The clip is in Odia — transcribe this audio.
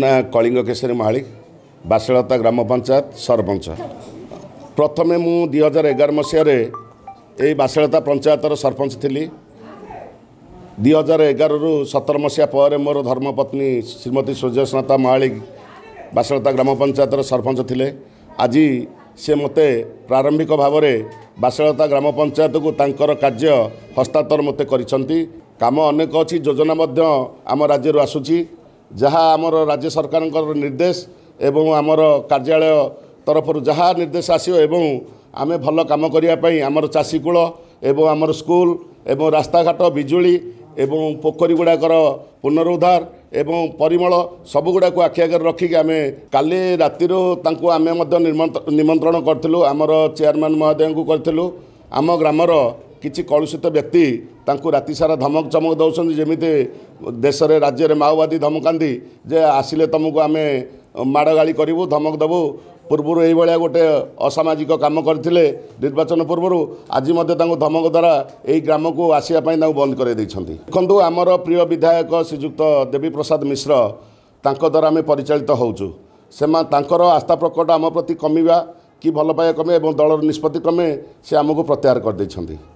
ନା କଳିଙ୍ଗ କେଶରୀ ମାଳି ବାସିଳତା ଗ୍ରାମ ପଞ୍ଚାୟତ ସରପଞ୍ଚ ପ୍ରଥମେ ମୁଁ ଦୁଇ ହଜାର ଏଗାର ମସିହାରେ ଏଇ ବାସଳତା ପଞ୍ଚାୟତର ସରପଞ୍ଚ ଥିଲି ଦୁଇ ହଜାର ଏଗାରରୁ ସତର ମସିହା ପରେ ମୋର ଧର୍ମପତ୍ନୀ ଶ୍ରୀମତୀ ସୂର୍ଯ୍ୟସ୍ନାତା ମାଳି ବାସଳତା ଗ୍ରାମ ପଞ୍ଚାୟତର ସରପଞ୍ଚ ଥିଲେ ଆଜି ସେ ମୋତେ ପ୍ରାରମ୍ଭିକ ଭାବରେ ବାସଳତା ଗ୍ରାମ ପଞ୍ଚାୟତକୁ ତାଙ୍କର କାର୍ଯ୍ୟ ହସ୍ତାନ୍ତର ମୋତେ କରିଛନ୍ତି କାମ ଅନେକ ଅଛି ଯୋଜନା ମଧ୍ୟ ଆମ ରାଜ୍ୟରୁ ଆସୁଛି ଯାହା ଆମର ରାଜ୍ୟ ସରକାରଙ୍କର ନିର୍ଦ୍ଦେଶ ଏବଂ ଆମର କାର୍ଯ୍ୟାଳୟ ତରଫରୁ ଯାହା ନିର୍ଦ୍ଦେଶ ଆସିବ ଏବଂ ଆମେ ଭଲ କାମ କରିବା ପାଇଁ ଆମର ଚାଷୀକୂଳ ଏବଂ ଆମର ସ୍କୁଲ ଏବଂ ରାସ୍ତାଘାଟ ବିଜୁଳି ଏବଂ ପୋଖରୀ ଗୁଡ଼ାକର ପୁନରୁଦ୍ଧାର ଏବଂ ପରିମଳ ସବୁଗୁଡ଼ାକୁ ଆଖି ଆଗରେ ରଖିକି ଆମେ କାଲି ରାତିରୁ ତାଙ୍କୁ ଆମେ ମଧ୍ୟ ନିମନ୍ତ୍ରଣ କରିଥିଲୁ ଆମର ଚେୟାରମ୍ୟାନ୍ ମହୋଦୟଙ୍କୁ କରିଥିଲୁ ଆମ ଗ୍ରାମର କିଛି କଳୁଷିତ ବ୍ୟକ୍ତି ତାଙ୍କୁ ରାତିସାରା ଧମକ ଚମକ ଦେଉଛନ୍ତି ଯେମିତି ଦେଶରେ ରାଜ୍ୟରେ ମାଓବାଦୀ ଧମକାନ୍ତି ଯେ ଆସିଲେ ତୁମକୁ ଆମେ ମାଡ଼ ଗାଳି କରିବୁ ଧମକ ଦେବୁ ପୂର୍ବରୁ ଏହିଭଳିଆ ଗୋଟେ ଅସାମାଜିକ କାମ କରିଥିଲେ ନିର୍ବାଚନ ପୂର୍ବରୁ ଆଜି ମଧ୍ୟ ତାଙ୍କୁ ଧମକ ଦ୍ୱାରା ଏହି ଗ୍ରାମକୁ ଆସିବା ପାଇଁ ତାଙ୍କୁ ବନ୍ଦ କରାଇ ଦେଇଛନ୍ତି ଦେଖନ୍ତୁ ଆମର ପ୍ରିୟ ବିଧାୟକ ଶ୍ରୀଯୁକ୍ତ ଦେବୀ ପ୍ରସାଦ ମିଶ୍ର ତାଙ୍କ ଦ୍ୱାରା ଆମେ ପରିଚାଳିତ ହେଉଛୁ ସେମାନେ ତାଙ୍କର ଆସ୍ଥା ପ୍ରକଟ ଆମ ପ୍ରତି କମିବା କି ଭଲ ପାଇବା କମେ ଏବଂ ଦଳର ନିଷ୍ପତ୍ତି କ୍ରମେ ସେ ଆମକୁ ପ୍ରତ୍ୟାହାର କରିଦେଇଛନ୍ତି